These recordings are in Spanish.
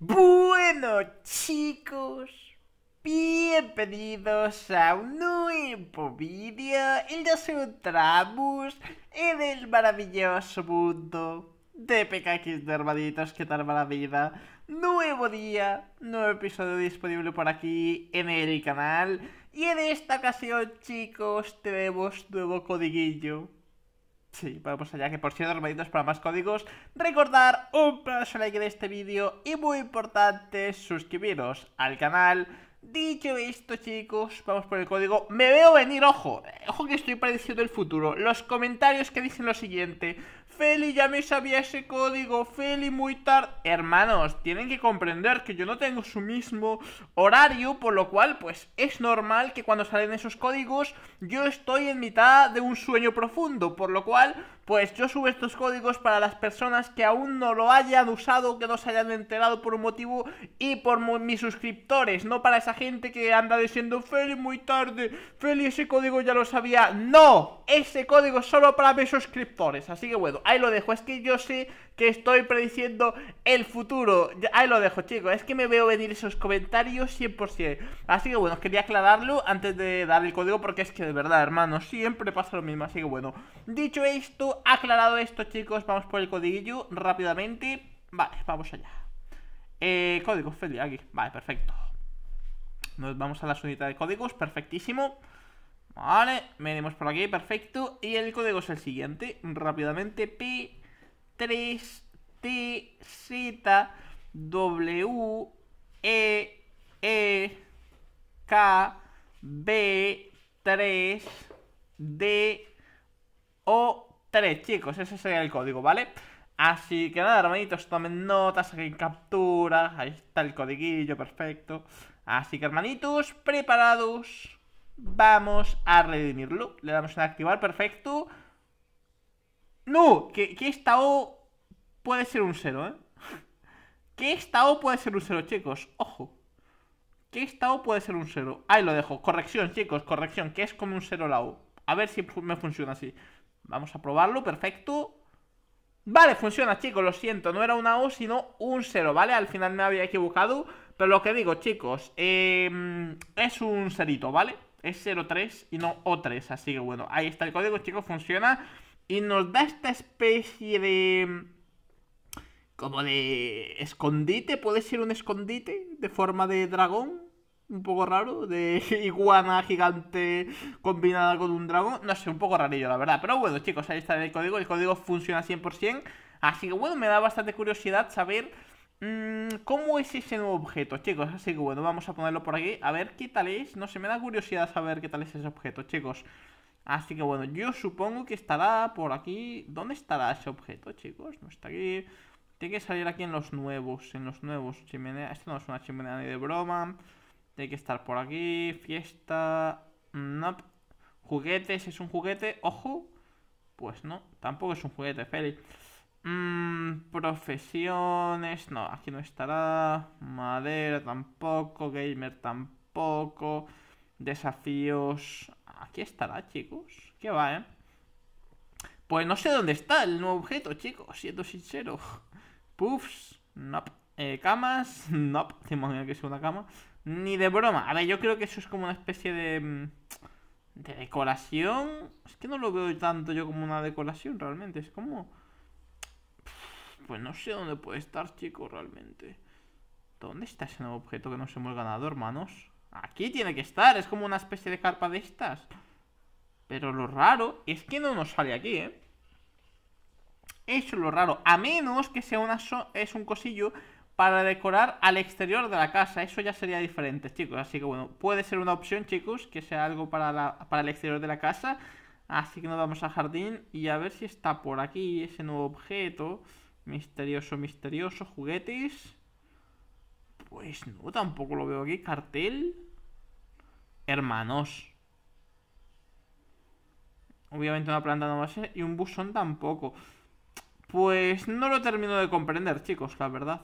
Bueno chicos, bienvenidos a un nuevo vídeo y nos encontramos en el maravilloso mundo de PKX de hermanitos, ¿qué tal va la vida? Nuevo día, nuevo episodio disponible por aquí en el canal y en esta ocasión chicos tenemos nuevo codiguillo Sí, vamos pues allá, que por cierto, los hermanitos, para más códigos, recordar un de like de este vídeo y muy importante, suscribiros al canal. Dicho esto, chicos, vamos por el código. Me veo venir, ojo, ojo que estoy prediciendo el futuro. Los comentarios que dicen lo siguiente. Feli ya me sabía ese código, Feli muy tarde. Hermanos, tienen que comprender que yo no tengo su mismo horario, por lo cual, pues es normal que cuando salen esos códigos yo estoy en mitad de un sueño profundo, por lo cual pues yo subo estos códigos para las personas que aún no lo hayan usado, que no se hayan enterado por un motivo y por mis suscriptores, no para esa gente que anda diciendo Feli muy tarde, Feli ese código ya lo sabía. No, ese código es solo para mis suscriptores. Así que bueno, ahí lo dejo. Es que yo sé que estoy prediciendo el futuro. Ahí lo dejo, chicos. Es que me veo venir esos comentarios 100%. Así que bueno, quería aclararlo antes de dar el código porque es que de verdad, hermano, siempre pasa lo mismo. Así que bueno, dicho esto aclarado esto, chicos, vamos por el codiguillo rápidamente. Vale, vamos allá. Eh, código, códigos, Feli, aquí. Vale, perfecto. Nos vamos a la unidades de códigos, perfectísimo. Vale, venimos por aquí, perfecto. Y el código es el siguiente, rápidamente. P, 3, T, Z, W, E, E, K, B, 3, D, O, 3, chicos. Ese sería el código, ¿vale? Así que nada, hermanitos, tomen notas, en captura Ahí está el codiguillo, perfecto. Así que, hermanitos, preparados. Vamos a redimirlo. Le damos en activar, perfecto. No, que, está esta O puede ser un cero, ¿eh? Que esta O puede ser un cero, chicos. Ojo. Que esta O puede ser un cero, Ahí lo dejo. Corrección, chicos, corrección. Que es como un cero la O. A ver si me funciona así. Vamos a probarlo, perfecto. Vale, funciona, chicos, lo siento. No era una O, sino un 0, ¿vale? Al final me había equivocado. Pero lo que digo, chicos, em, es un cerito, ¿vale? Es 03 y no O3. Así que bueno, ahí está el código, chicos, funciona. Y nos da esta especie de... Como de... Escondite, puede ser un escondite de forma de dragón un poco raro, de iguana gigante combinada con un dragón. No sé, un poco rarillo, la verdad. Pero bueno, chicos, ahí está el código. El código funciona 100%. Así que bueno, me da bastante curiosidad saber mm, cómo es ese nuevo objeto, chicos. Así que bueno, vamos a ponerlo por aquí. A ver qué tal es. No sé, me da curiosidad saber qué tal es ese objeto, chicos. Así que bueno, yo supongo que estará por aquí. ¿Dónde estará ese objeto, chicos? No está aquí. Tiene que salir aquí en los nuevos, en los nuevos chimenea. Esto no es una chimenea ni de broma. Hay que estar por aquí. Fiesta. Mm, no. Juguetes. ¿Es un juguete? Ojo. Pues no. Tampoco es un juguete, Félix. Mm, profesiones. No, aquí no estará. Madera tampoco. Gamer tampoco. Desafíos. Aquí estará, chicos. Que va, ¿eh? Pues no sé dónde está el nuevo objeto, chicos. Siendo sincero. Puffs. No. Eh, camas. No. Nope. que es una cama. Ni de broma. A ver, yo creo que eso es como una especie de. Mm, de decoración. Es que no lo veo tanto yo como una decoración realmente. Es como. Pues no sé dónde puede estar, chicos, realmente. ¿Dónde está ese nuevo objeto que nos hemos ganado, hermanos? Aquí tiene que estar, es como una especie de carpa de estas. Pero lo raro es que no nos sale aquí, ¿eh? Eso es lo raro. A menos que sea una es un cosillo para decorar al exterior de la casa. Eso ya sería diferente, chicos. Así que bueno, puede ser una opción, chicos, que sea algo para, el exterior de la casa. Así que nos vamos al jardín y a ver si está por aquí ese nuevo objeto. Misterioso, misterioso, juguetes. Pues no, tampoco lo veo aquí. Cartel. Hermanos. Obviamente una planta no va a ser. Y un buzón tampoco. Pues no lo termino de comprender, chicos, la verdad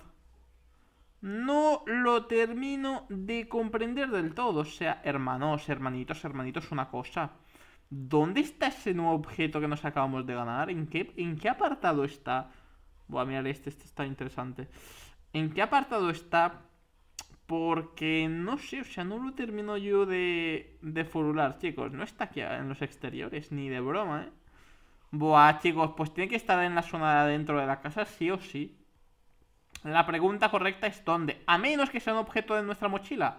no lo termino de comprender del todo. O sea, hermanos, hermanitos, hermanitos, una cosa. ¿Dónde está ese nuevo objeto que nos acabamos de ganar? ¿En qué, en qué apartado está? Voy a mirar este, este está interesante. ¿En qué apartado está? Porque no sé, o sea, no lo termino yo de, de chicos. No está aquí en los exteriores, ni de broma, ¿eh? Buah, chicos, pues tiene que estar en la zona de adentro de la casa, sí o sí. La pregunta correcta es ¿dónde? A menos que sea un objeto de nuestra mochila.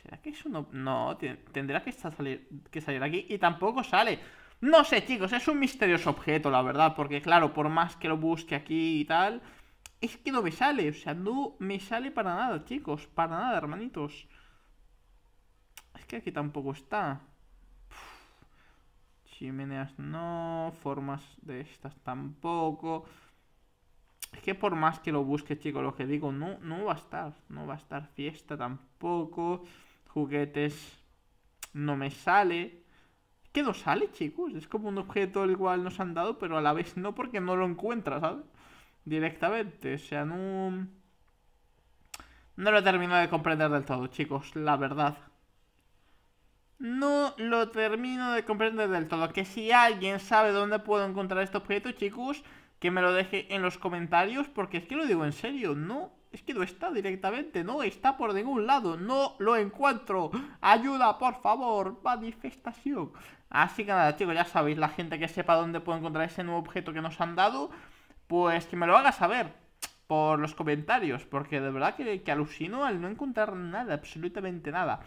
¿Será que es un... No, tendrá que salir, que salir aquí y tampoco sale. No sé, chicos, es un misterioso objeto, la verdad, porque claro, por más que lo busque aquí y tal, es que no me sale, o sea, no me sale para nada, chicos, para nada, hermanitos. Es que aquí tampoco está. Chimeneas no, formas de estas tampoco. Es que por más que lo busque, chicos, lo que digo, no, no va a estar. No va a estar fiesta tampoco. Juguetes no me sale. ¿Qué que no sale, chicos. Es como un objeto el cual nos han dado, pero a la vez no porque no lo encuentra, ¿sabes? Directamente. O sea, no... No lo termino de comprender del todo, chicos, la verdad. No lo termino de comprender del todo. Que si alguien sabe dónde puedo encontrar este objeto, chicos, que me lo deje en los comentarios, porque es que lo digo en serio, no, es que no está directamente, no está por ningún lado, no lo encuentro. Ayuda, por favor, manifestación. Así que nada, chicos, ya sabéis, la gente que sepa dónde puedo encontrar ese nuevo objeto que nos han dado, pues que me lo haga saber por los comentarios, porque de verdad que, que alucino al no encontrar nada, absolutamente nada.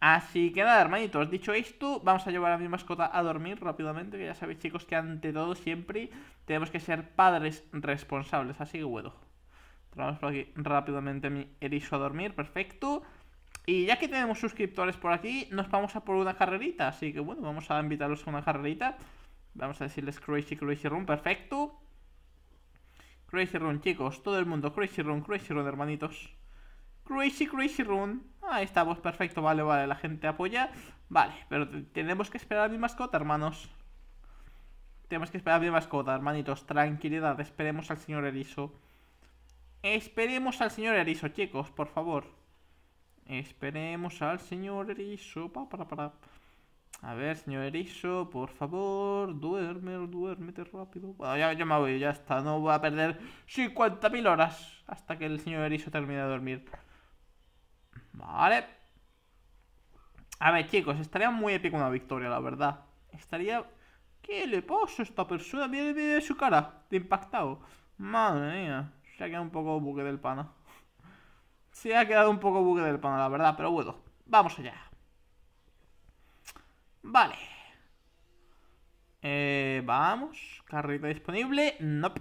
Así que nada, hermanitos, dicho esto, vamos a llevar a mi mascota a dormir rápidamente, que ya sabéis, chicos, que ante todo siempre tenemos que ser padres responsables, así que bueno. Traemos por aquí rápidamente mi erizo a dormir, perfecto. Y ya que tenemos suscriptores por aquí, nos vamos a por una carrerita, así que bueno, vamos a invitarlos a una carrerita. Vamos a decirles Crazy Crazy Room, perfecto. Crazy Run chicos, todo el mundo, Crazy Room, Crazy Room, hermanitos. Crazy Crazy Room ahí estamos, perfecto, vale, vale, la gente apoya. Vale, pero tenemos que esperar a mi mascota, hermanos. Tenemos que esperar a mi mascota, hermanitos. Tranquilidad, esperemos al señor Erizo. Esperemos al señor Erizo, chicos, por favor. Esperemos al señor Erizo. Pa, para, para. A ver, señor Erizo, por favor, duerme, duérmete rápido. Bueno, ya, ya, me voy, ya está. No voy a perder 50.000 horas hasta que el señor Erizo termine de dormir. Vale. A ver, chicos, estaría muy épico una victoria, la verdad. Estaría... ¿Qué le pasa a esta persona? Mira, su cara de impactado. Madre mía. Se ha quedado un poco buque del pana. Se ha quedado un poco buque del pana, la verdad. Pero bueno, vamos allá. Vale. Eh, vamos. Carrito disponible. Nope.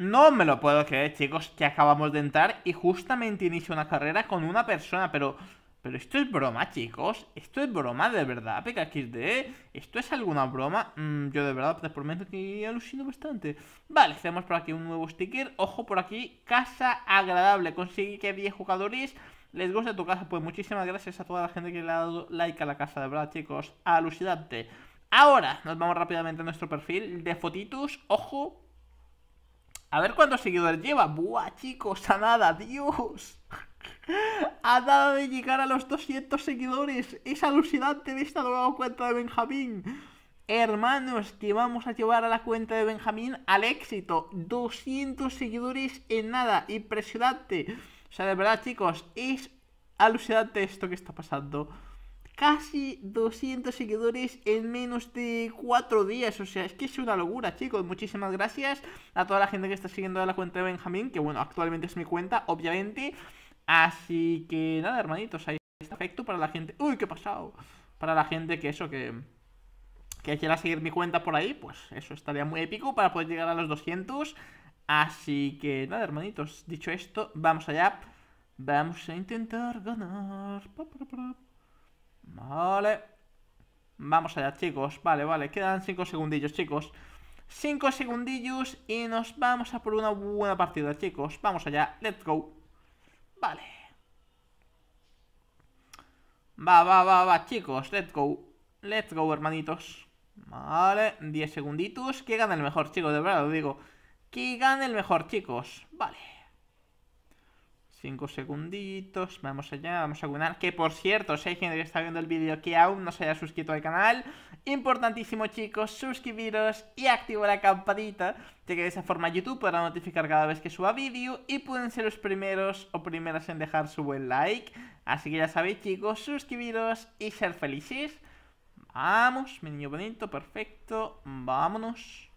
No me lo puedo creer, chicos, que acabamos de entrar y justamente inicio una carrera con una persona, pero... Pero esto es broma, chicos. Esto es broma de verdad, PKXD. Esto es alguna broma. Mm, yo de verdad te prometo que alucino bastante. Vale, hacemos por aquí un nuevo sticker. Ojo por aquí, casa agradable. Conseguí que 10 jugadores les guste tu casa. Pues muchísimas gracias a toda la gente que le ha dado like a la casa, de verdad, chicos. Alucinante. Ahora nos vamos rápidamente a nuestro perfil de fotitos. Ojo, a ver cuántos seguidores lleva. Buah, chicos, a nada, Dios. A dado de llegar a los 200 seguidores. Es alucinante de esta nueva cuenta de Benjamín. Hermanos, que vamos a llevar a la cuenta de Benjamín al éxito. 200 seguidores en nada. Impresionante. O sea, de verdad, chicos, es alucinante esto que está pasando casi 200 seguidores en menos de 4 días. O sea, es que es una locura, chicos. Muchísimas gracias a toda la gente que está siguiendo la cuenta de Benjamín, que bueno, actualmente es mi cuenta, obviamente. Así que nada, hermanitos, ahí está afecto para la gente. Uy, qué pasado. Para la gente que eso, que que quiera seguir mi cuenta por ahí, pues eso estaría muy épico para poder llegar a los 200. Así que nada, hermanitos, dicho esto, vamos allá. Vamos a intentar ganar. Vale. Vamos allá, chicos. Vale, vale. Quedan 5 segundillos, chicos. 5 segundillos y nos vamos a por una buena partida, chicos. Vamos allá. Let's go. Vale. Va, va, va, va, chicos. Let's go. Let's go, hermanitos. Vale. 10 segunditos. Que gane el mejor, chicos. De verdad lo digo. Que gane el mejor, chicos. Vale. 5 segunditos, vamos allá, vamos a ganar Que por cierto, si hay gente que está viendo el vídeo que aún no se haya suscrito al canal, importantísimo chicos, suscribiros y activar la campanita, ya que de esa forma YouTube podrá notificar cada vez que suba vídeo y pueden ser los primeros o primeras en dejar su buen like. Así que ya sabéis chicos, suscribiros y ser felices. Vamos, mi niño bonito, perfecto, vámonos.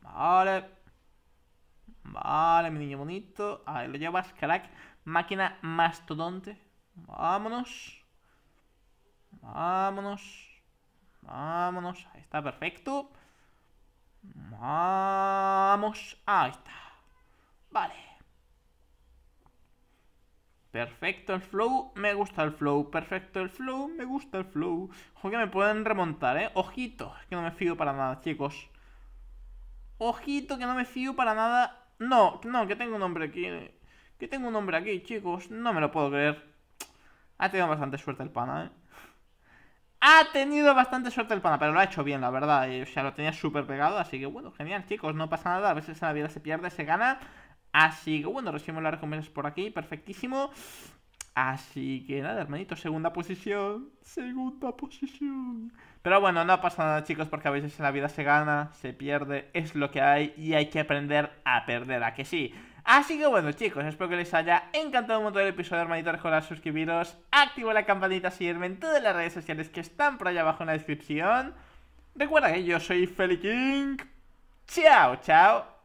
Vale. Vale, mi niño bonito. Ahí lo llevas, crack. Máquina mastodonte. Vámonos. Vámonos. Vámonos. Ahí está, perfecto. Vamos. Ahí está. Vale. Perfecto el flow, me gusta el flow, perfecto el flow, me gusta el flow. Ojo que me pueden remontar, ¿eh? Ojito, que no me fío para nada, chicos. Ojito que no me fío para nada no, no, que tengo un hombre aquí. Que tengo un hombre aquí, chicos. No me lo puedo creer. Ha tenido bastante suerte el pana, ¿eh? Ha tenido bastante suerte el pana, pero lo ha hecho bien, la verdad. O sea, lo tenía súper pegado, así que bueno, genial, chicos. No pasa nada, a veces en la vida se pierde, se gana. Así que bueno, recibimos las recompensas por aquí, perfectísimo. Así que nada, hermanito, segunda posición. Segunda posición. Pero bueno, no pasa nada chicos porque a veces en la vida se gana, se pierde, es lo que hay y hay que aprender a perder, a que sí. Así que bueno chicos, espero que les haya encantado un montón el episodio hermanito recordad suscribiros, activo la campanita, seguirme en todas las redes sociales que están por allá abajo en la descripción. Recuerda que yo soy Feli King. Chao, chao